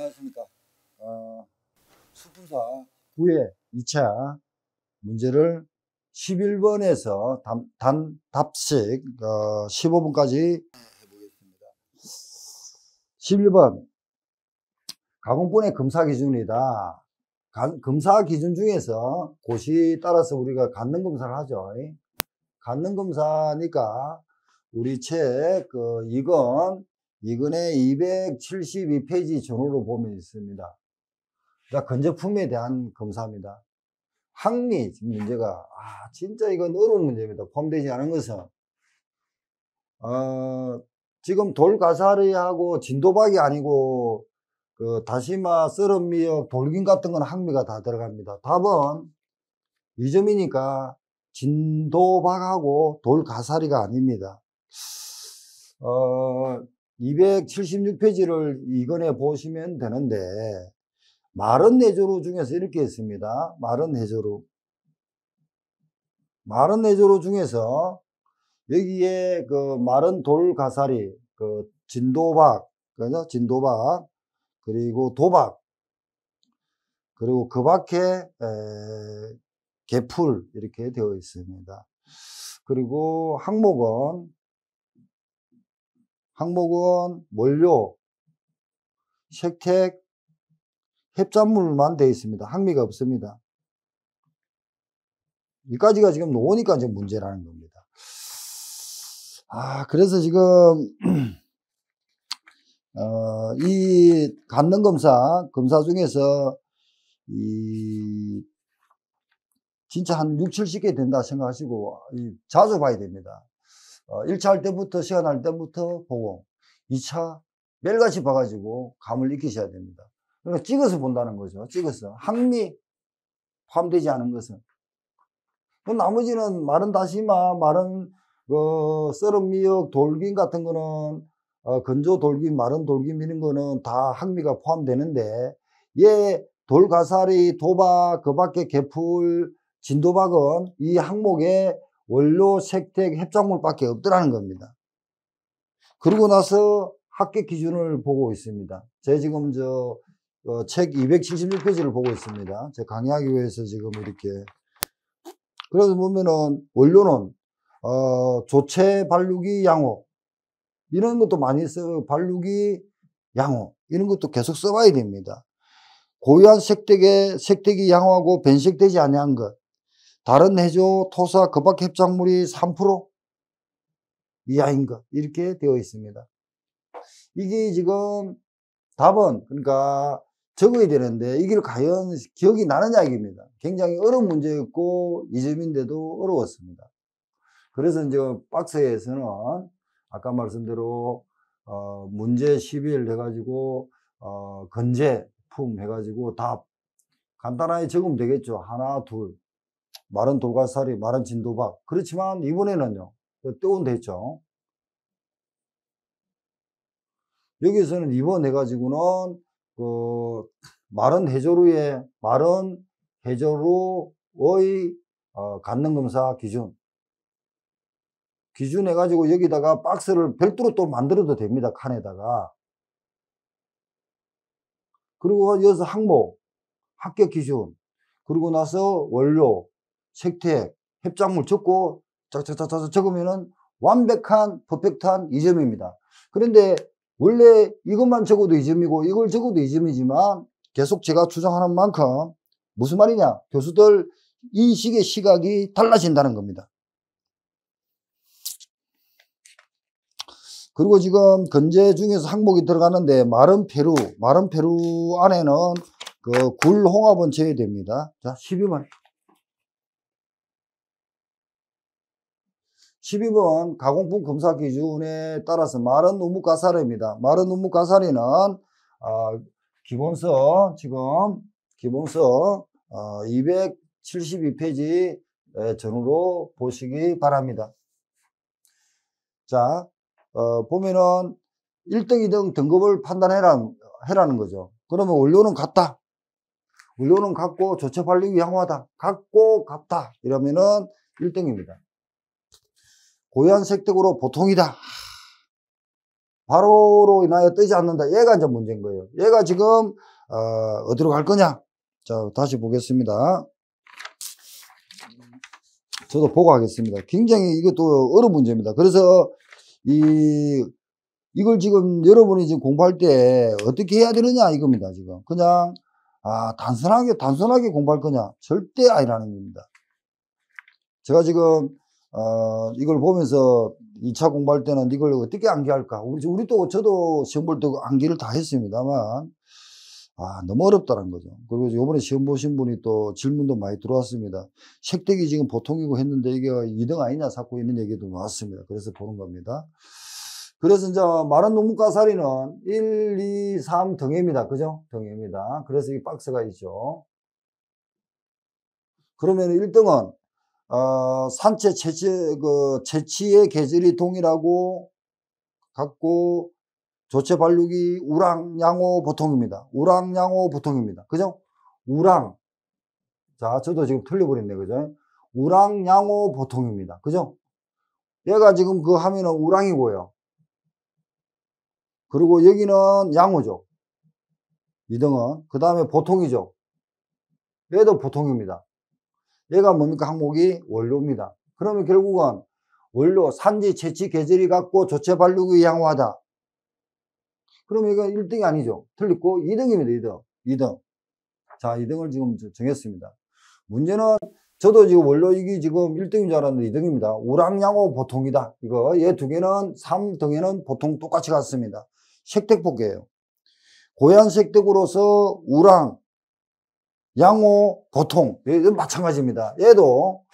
안녕하십니까. 어, 수부사 9회 2차 문제를 11번에서 단, 단 답식 어, 15번까지 해보겠습니다. 11번 가공분의 검사 기준이다. 간, 검사 기준 중에서 곳이 따라서 우리가 갖는 검사를 하죠. 갖는 검사니까 우리 책그 이건 이근의 272페이지 전후로 보면 있습니다. 자, 건조품에 대한 검사입니다. 항미 문제가, 아, 진짜 이건 어려운 문제입니다. 포함되지 않은 것은. 어, 지금 돌가사리하고 진도박이 아니고, 그, 다시마, 썰은미역, 돌김 같은 건 항미가 다 들어갑니다. 답은 이점이니까 진도박하고 돌가사리가 아닙니다. 어, 276페이지를 이건에 보시면 되는데 마른 내조로 중에서 이렇게 있습니다. 마른 내조로 마른 내조로 중에서 여기에 그 마른 돌가사리, 그 진도박, 그죠? 진도박, 그리고 도박, 그리고 그 밖에 개풀 이렇게 되어 있습니다. 그리고 항목은 항목은 원료, 색택, 협짠물만 되어 있습니다. 항미가 없습니다. 여기까지가 지금 놓으니까 지금 문제라는 겁니다. 아, 그래서 지금, 어, 이 간능검사, 검사 중에서, 이, 진짜 한 6, 70개 된다 생각하시고, 자주 봐야 됩니다. 1차 어, 할 때부터 시간할 때부터 보고 2차 매일같이 봐가지고 감을 익히셔야 됩니다. 그러니까 찍어서 본다는 거죠. 찍어서. 항미 포함되지 않은 것은. 뭐 그 나머지는 마른 다시마, 마른 그 썰은 미역, 돌김 같은 거는 어, 건조 돌김, 마른 돌김 이런 거는 다 항미가 포함되는데 얘 돌가사리, 도박, 그 밖에 개풀, 진도박은 이 항목에 원료, 색택, 협착물밖에 없더라는 겁니다. 그러고 나서 합계 기준을 보고 있습니다. 제 지금 저책 어, 276페이지를 보고 있습니다. 제 강의하기 위해서 지금 이렇게 그래서 보면은 원료는 어, 조체 발육이 양호 이런 것도 많이 써요. 발육이 양호 이런 것도 계속 써봐야 됩니다. 고유한 색택에 색택이 양호하고 변색되지 아니한 것 다른 해조, 토사, 급박 협착물이 3% 이하인 가 이렇게 되어 있습니다. 이게 지금 답은 그러니까 적어야 되는데 이걸 과연 기억이 나느냐 이입니다 굉장히 어려운 문제였고 이 점인데도 어려웠습니다. 그래서 이제 박스에서는 아까 말씀대로 어 문제 10일 해가지고 어건재품 해가지고 답 간단하게 적으면 되겠죠. 하나, 둘, 마른 돌가사리, 마른 진도박. 그렇지만 이번에는요, 떼운됐죠. 그 여기서는 이번 에가지고는그 마른 해조류의 마른 해조류의 어, 간능검사 기준 기준 해가지고 여기다가 박스를 별도로 또 만들어도 됩니다 칸에다가 그리고 여기서 항목 합격 기준 그리고 나서 원료 색태 협작물 적고 자자자자 적으면은 완벽한 퍼펙트한 이점입니다 그런데 원래 이것만 적어도 이점이고 이걸 적어도 이점이지만 계속 제가 주장하는 만큼 무슨 말이냐 교수들 인식의 시각이 달라진다는 겁니다 그리고 지금 건재 중에서 항목이 들어가는데 마른 페루 마른 페루 안에는 그굴 홍합은 제외됩니다 자 12만 12번 가공품 검사 기준에 따라서 마른 의무 가사리입니다. 마른 의무 가사리는 어, 아, 기본서 지금 기본서 어, 272페이지 전후로 보시기 바랍니다. 자, 어, 보면은 1등, 2등 등급을 판단해라, 해라는 거죠. 그러면 원료는 같다. 원료는 같고 조체 관리 기향화다 같고 같다. 이러면은 1등입니다. 고얀색 득으로 보통이다. 바로로 인하여 뜨지 않는다. 얘가 이제 문제인 거예요. 얘가 지금 어, 디로갈 거냐? 자 다시 보겠습니다. 저도 보고 하겠습니다. 굉장히 이것도 어려운 문제입니다. 그래서 이 이걸 지금 여러분이 지금 공부할 때 어떻게 해야 되느냐 이겁니다. 지금 그냥 아 단순하게 단순하게 공부할 거냐 절대 아니라는 겁니다. 제가 지금 어, 이걸 보면서 2차 공부할 때는 이걸 어떻게 암기할까? 우리, 우리도, 저도 시험 볼때 암기를 다 했습니다만, 아, 너무 어렵다는 거죠. 그리고 요번에 시험 보신 분이 또 질문도 많이 들어왔습니다. 색대기 지금 보통이고 했는데 이게 2등 아니냐 자꾸 있는 얘기도 나왔습니다. 그래서 보는 겁니다. 그래서 이제 말한 논문가사리는 1, 2, 3 등입니다. 그죠? 등입니다. 그래서 이 박스가 있죠. 그러면 1등은 어, 산채 채취, 그, 채취의 계절이 동일하고 같고 조체 발육이 우랑, 양호, 보통입니다. 우랑, 양호, 보통입니다. 그죠? 우랑. 자, 저도 지금 틀려버렸네. 그죠? 우랑, 양호, 보통입니다. 그죠? 얘가 지금 그 하면은 우랑이고요. 그리고 여기는 양호죠. 이등은그 다음에 보통이죠. 얘도 보통입니다. 얘가 뭡니까? 그 항목이 원료입니다. 그러면 결국은 원료, 산지, 채취, 계절이 같고 조체 발육이 양호하다. 그럼 이건 1등이 아니죠. 틀렸고 2등입니다. 2등. 2등. 자, 2등을 지금 정했습니다. 문제는 저도 지금 원료 이기 지금 1등인 줄 알았는데 2등입니다. 우랑양호 보통이다. 이거 얘 두 개는 3등에는 보통 똑같이 갔습니다. 색택폭이에요. 고얀 색택으로서 우랑, 양호, 보통. 이거 마찬가지입니다. 얘도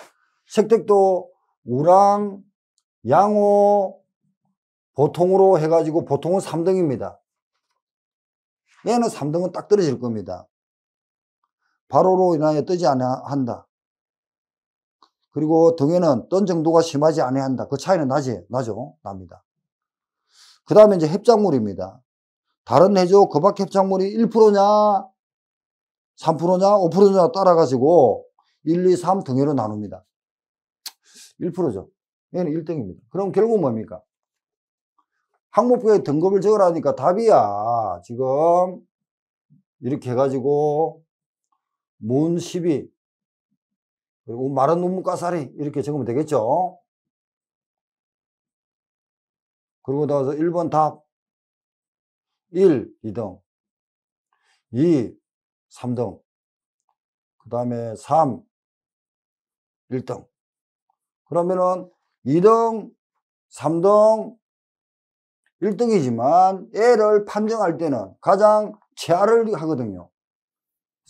색택도 우랑, 양호, 보통으로 해가지고 보통은 3등입니다. 얘는 3등은 딱 떨어질 겁니다. 바로로 인하여 뜨지 않아 한다. 그리고 등에는 떤 정도가 심하지 않아야 한다. 그 차이는 나지, 나죠. 납니다. 그 다음에 이제 협작물입니다 다른 해조 거박 협작물이 1%냐, 3%냐, 5%냐 따라가지고 1, 2, 3 등위로 나눕니다. 1%죠. 얘는 1등입니다. 그럼 결국 뭡니까? 항목부에 등급을 적으라니까 답이야. 지금 이렇게 해가지고 문 12, 그리고 마른 눈물가사리 이렇게 적으면 되겠죠. 그리고 나서 1번 답 1, 2등 2, 3등. 그 다음에 3, 1등. 그러면은 2등, 3등, 1등이지만 애를 판정할 때는 가장 최하를 하거든요.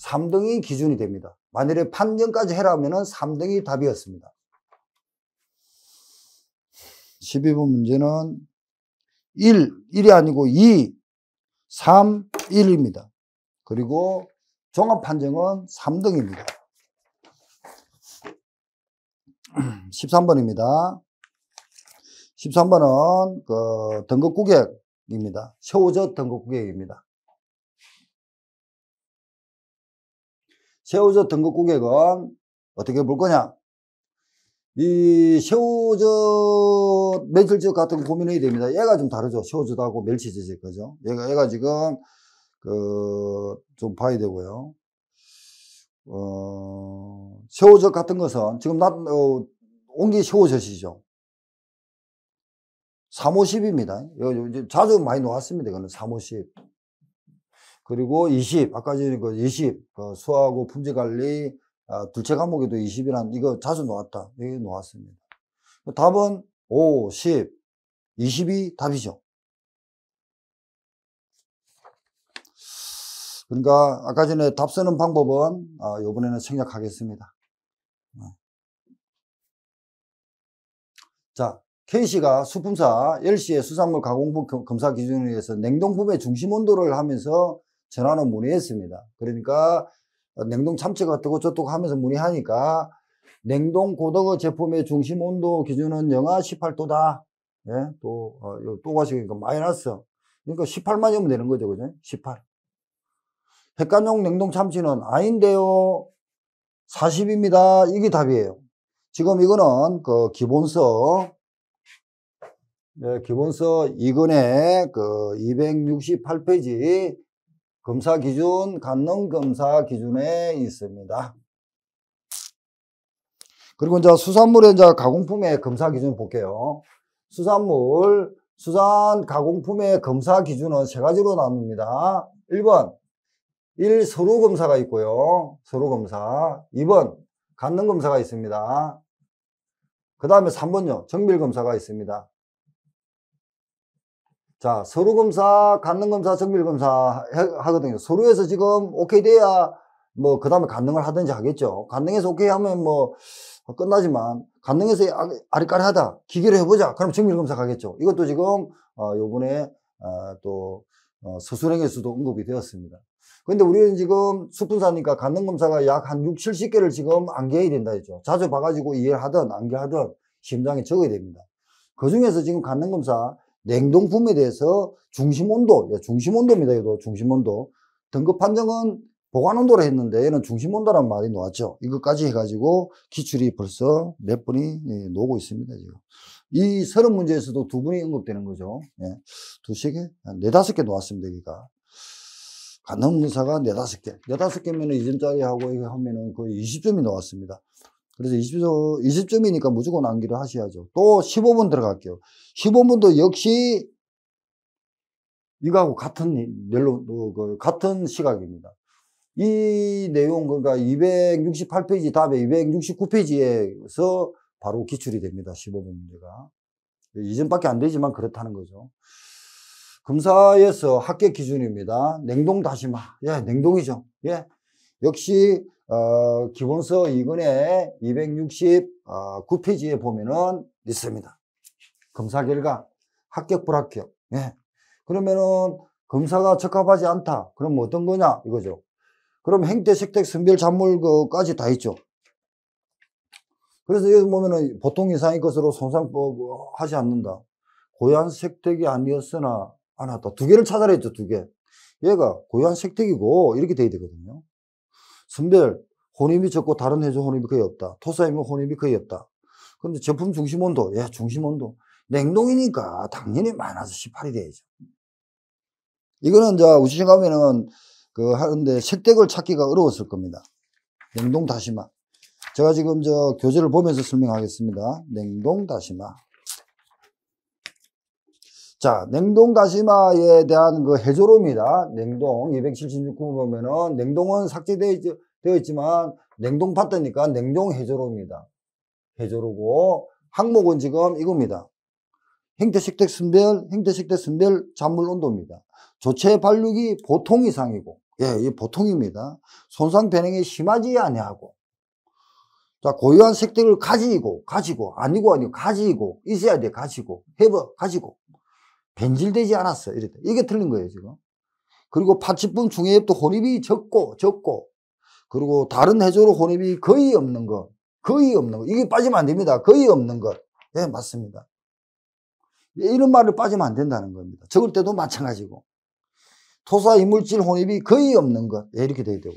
3등이 기준이 됩니다. 만일에 판정까지 해라면 은 3등이 답이었습니다. 12번 문제는 1, 1이 아니고 2, 3, 1입니다. 그리고 종합 판정은 3등입니다. 13번입니다. 13번은 그 등급 구객입니다. 세우젓 등급 구객입니다. 세우젓 등급 구객은 어떻게 볼 거냐? 이세우젓 멸치젓 같은 거 고민해야 됩니다. 얘가 좀 다르죠. 새우젓하고 멸치젓이 그죠? 얘가, 얘가 지금 그, 좀 봐야 되고요. 어, 새우젓 같은 것은 지금 나, 어, 온게 새우젓이죠. 350입니다. 자주 많이 놓았습니다. 이거는 350. 그리고 20, 아까 전에 그 20, 그 수하고 품질 관리, 아, 둘째 과목에도 20이란, 이거 자주 놓았다. 여기 놓았습니다. 그 답은 5, 10, 20이 답이죠. 그러니까 아까 전에 답 쓰는 방법은 아, 이번에는 생략하겠습니다. 네. 자, K씨가 수품사 L씨의 수산물 가공품 검사 기준에 의해서 냉동품의 중심 온도를 하면서 전화는 문의했습니다. 그러니까 냉동 참치가 뜨고 저쪽 하면서 문의하니까 냉동 고등어 제품의 중심 온도 기준은 영하 18도다. 예, 또, 어, 또가 지금 마이너스. 그러니까 18만이면 되는 거죠, 그죠? 18. 백관용 냉동 참치는 아닌데요. 40입니다. 이게 답이에요. 지금 이거는 그 기본서 네, 기본서 2근의그 268페이지 검사 기준, 간능 검사 기준에 있습니다. 그리고 이제 수산물의 이제 가공품의 검사 기준 볼게요. 수산물, 수산 가공품의 검사 기준은 세 가지로 나눕니다. 1번, 1. 서류검사가 있고요. 서류검사. 2번 간능검사가 있습니다. 그 다음에 3번요. 정밀검사가 있습니다. 자, 서류검사, 간능검사, 정밀검사 하거든요. 서류에서 지금 오케이 돼야 뭐, 그 다음에 간능을 하든지 하겠죠. 간능에서 오케이 하면 뭐, 끝나지만, 간능에서 아, 아리까리하다. 기계로 해보자. 그럼 정밀검사 가겠죠. 이것도 지금, 어, 요번에, 어, 또, 어, 서술행에서도 언급이 되었습니다. 근데 우리는 지금 수분사니까 간능 검사가 약 한 6, 70개를 지금 안개해야 된다 했죠. 자주 봐가지고 이해를 하든 안개하든 심장에 적어야 됩니다. 그 중에서 지금 간능 검사 냉동품에 대해서 중심 온도, 예, 중심 온도입니다. 이거 중심 온도. 등급 판정은 보관 온도로 했는데 얘는 중심 온도란 말이 나왔죠. 이것까지 해가지고 기출이 벌써 몇 분이 예, 놓고 있습니다. 지금 이 서른 문제에서도 두 분이 언급되는 거죠. 예. 두세 개, 네 다섯 개 놓았습니다. 여기가. 간호문사가 아, 네다섯 개 네다섯 개면 2점짜리 하고 이거 하면은 거의 20점이 나왔습니다. 그래서 20점, 20점이니까 무조건 암기를 하셔야죠. 또 15분 들어갈게요. 15분도 역시 이거하고 같은 멜로, 뭐, 그 같은 시각입니다. 이 내용, 그러니까 268페이지 답에 269페이지에서 바로 기출이 됩니다. 15분 문제가. 이전밖에 안 되지만 그렇다는 거죠. 검사에서 합계 기준입니다. 냉동 다시마. 예, 냉동이죠. 예. 역시, 어, 기본서 2근에 269페이지에 어, 보면은 있습니다. 검사 결과. 합격, 불합격. 예. 그러면은 검사가 적합하지 않다. 그럼 어떤 거냐? 이거죠. 그럼 행태, 색택, 선별, 잔물, 그까지 다 있죠. 그래서 여기 보면은 보통 이상의 것으로 손상법 하지 않는다. 고얀 색택이 아니었으나 하나 다두 개를 찾아라 했죠, 두 개. 얘가 고유한 색택이고, 이렇게 돼야 되거든요. 선별, 혼입이 적고 다른 해조 혼입이 거의 없다. 토사이면 혼입이 거의 없다. 그런데 제품 중심 온도, 예, 중심 온도. 냉동이니까 당연히 마이너 18이 돼야죠. 이거는 이제 우시신 가면은 그 하는데 색택을 찾기가 어려웠을 겁니다. 냉동 다시마. 제가 지금 저 교재를 보면서 설명하겠습니다. 냉동 다시마. 자, 냉동 다시마에 대한 그 해조로입니다. 냉동 276호 보면은 냉동은 삭제되어 있, 지만 냉동 파트니까 냉동 해조로입니다. 해조로고 항목은 지금 이겁니다. 행태식대 순별 행태식대 순별 잔물 온도입니다. 조체 발육이 보통 이상이고, 예, 이 보통입니다. 손상 변형이 심하지 아니하고, 자, 고유한 색들을 가지고, 가지고, 아니고, 아니고, 가지고, 있어야 돼, 가지고, 해버, 가지고. 변질되지 않았어. 이랬다. 이게 틀린 거예요, 지금. 그리고 파치분 중에엽도 혼입이 적고, 적고, 그리고 다른 해조로 혼입이 거의 없는 것. 거의 없는 것. 이게 빠지면 안 됩니다. 거의 없는 것. 예, 네, 맞습니다. 예, 이런 말을 빠지면 안 된다는 겁니다. 적을 때도 마찬가지고. 토사 이물질 혼입이 거의 없는 것. 네, 이렇게 돼야 되고.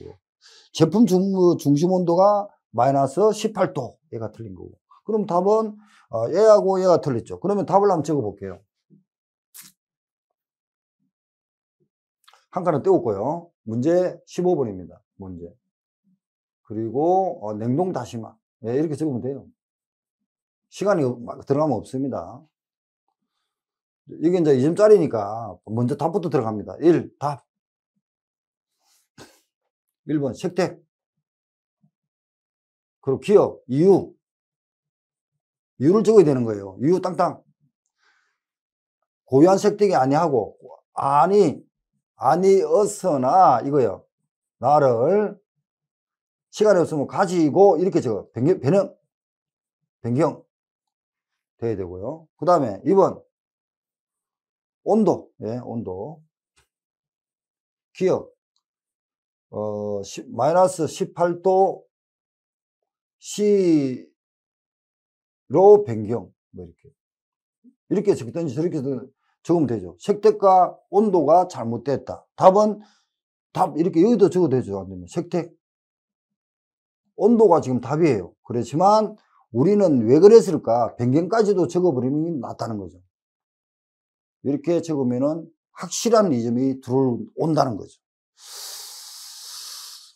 제품 중, 어, 중심 온도가 마이너스 18도. 얘가 틀린 거고. 그럼 답은 어, 얘하고 얘가 틀렸죠. 그러면 답을 한번 적어볼게요. 한 칸은 떼웠고요. 문제 15번입니다. 문제. 그리고 어, 냉동 다시마. 네, 이렇게 적으면 돼요. 시간이 들어가면 없습니다. 이게 이제 2점짜리니까 먼저 답부터 들어갑니다. 1. 답. 1번 색택 그리고 기업, 이유. 이유를 적어야 되는 거예요. 이유 땅땅. 고유한 색택이 아니하고, 아니, 아니었으나 이거요. 나를 시간이 없으면 가지고 이렇게 적 변경, 변형, 변경 돼야 되고요. 그 다음에 2번 온도, 예, 온도 기억 어, 시, 마이너스 18도 C로 변경 뭐 이렇게 이렇게 적든지 저렇게 적든지 적으면 되죠. 색택과 온도가 잘못됐다. 답은 답 이렇게 여기도 적어도 되죠. 안 되면 색택 온도가 지금 답이에요. 그렇지만 우리는 왜 그랬을까? 변경까지도 적어버리면 낫다는 거죠. 이렇게 적으면 확실한 이점이 들어온다는 거죠.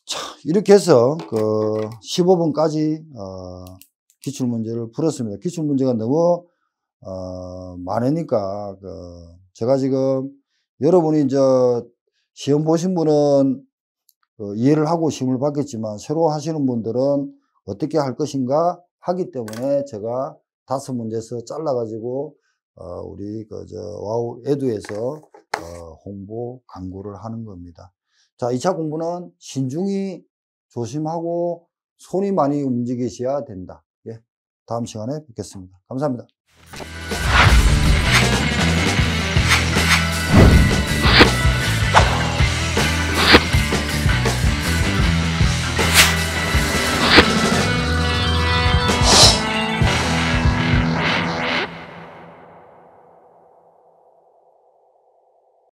자, 이렇게 해서 그1 5분까지 어, 기출문제를 풀었습니다. 기출문제가 너무 어, 많으니까 그 제가 지금 여러분이 저 시험 보신 분은 그 이해를 하고 시험을 받겠지만 새로 하시는 분들은 어떻게 할 것인가 하기 때문에 제가 다섯 문제에서 잘라가지고 어, 우리 그 저 와우 에듀에서 어, 홍보 광고를 하는 겁니다. 자, 2차 공부는 신중히 조심하고 손이 많이 움직이셔야 된다. 예. 다음 시간에 뵙겠습니다. 감사합니다.